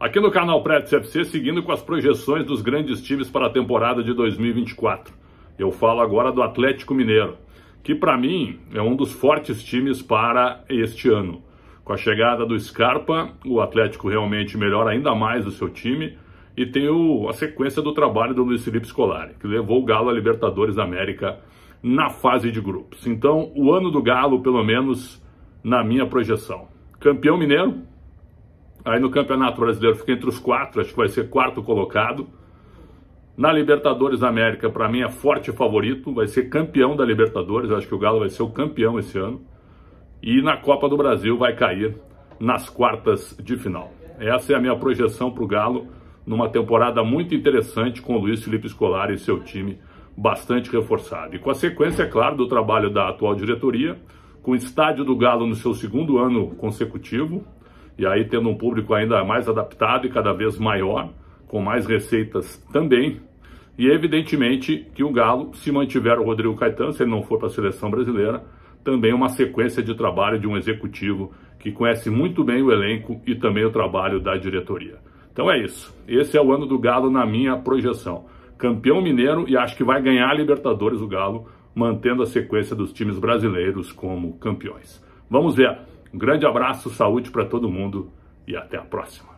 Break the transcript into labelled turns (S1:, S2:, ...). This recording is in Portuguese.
S1: Aqui no canal Prédio CFC, seguindo com as projeções dos grandes times para a temporada de 2024. Eu falo agora do Atlético Mineiro, que para mim é um dos fortes times para este ano. Com a chegada do Scarpa, o Atlético realmente melhora ainda mais o seu time e tem o, a sequência do trabalho do Luiz Felipe Scolari, que levou o Galo à Libertadores da América na fase de grupos. Então, o ano do Galo, pelo menos na minha projeção. Campeão mineiro, Aí no Campeonato Brasileiro fica entre os quatro, acho que vai ser quarto colocado. Na Libertadores da América, para mim, é forte favorito, vai ser campeão da Libertadores, acho que o Galo vai ser o campeão esse ano. E na Copa do Brasil vai cair nas quartas de final. Essa é a minha projeção para o Galo numa temporada muito interessante com o Luiz Felipe Scolari e seu time bastante reforçado. E com a sequência, é claro, do trabalho da atual diretoria, com o estádio do Galo no seu segundo ano consecutivo, e aí tendo um público ainda mais adaptado e cada vez maior, com mais receitas também. E evidentemente que o Galo, se mantiver o Rodrigo Caetano, se ele não for para a seleção brasileira, também uma sequência de trabalho de um executivo que conhece muito bem o elenco e também o trabalho da diretoria. Então é isso. Esse é o ano do Galo na minha projeção. Campeão mineiro e acho que vai ganhar a Libertadores o Galo, mantendo a sequência dos times brasileiros como campeões. Vamos ver. Um grande abraço, saúde para todo mundo e até a próxima.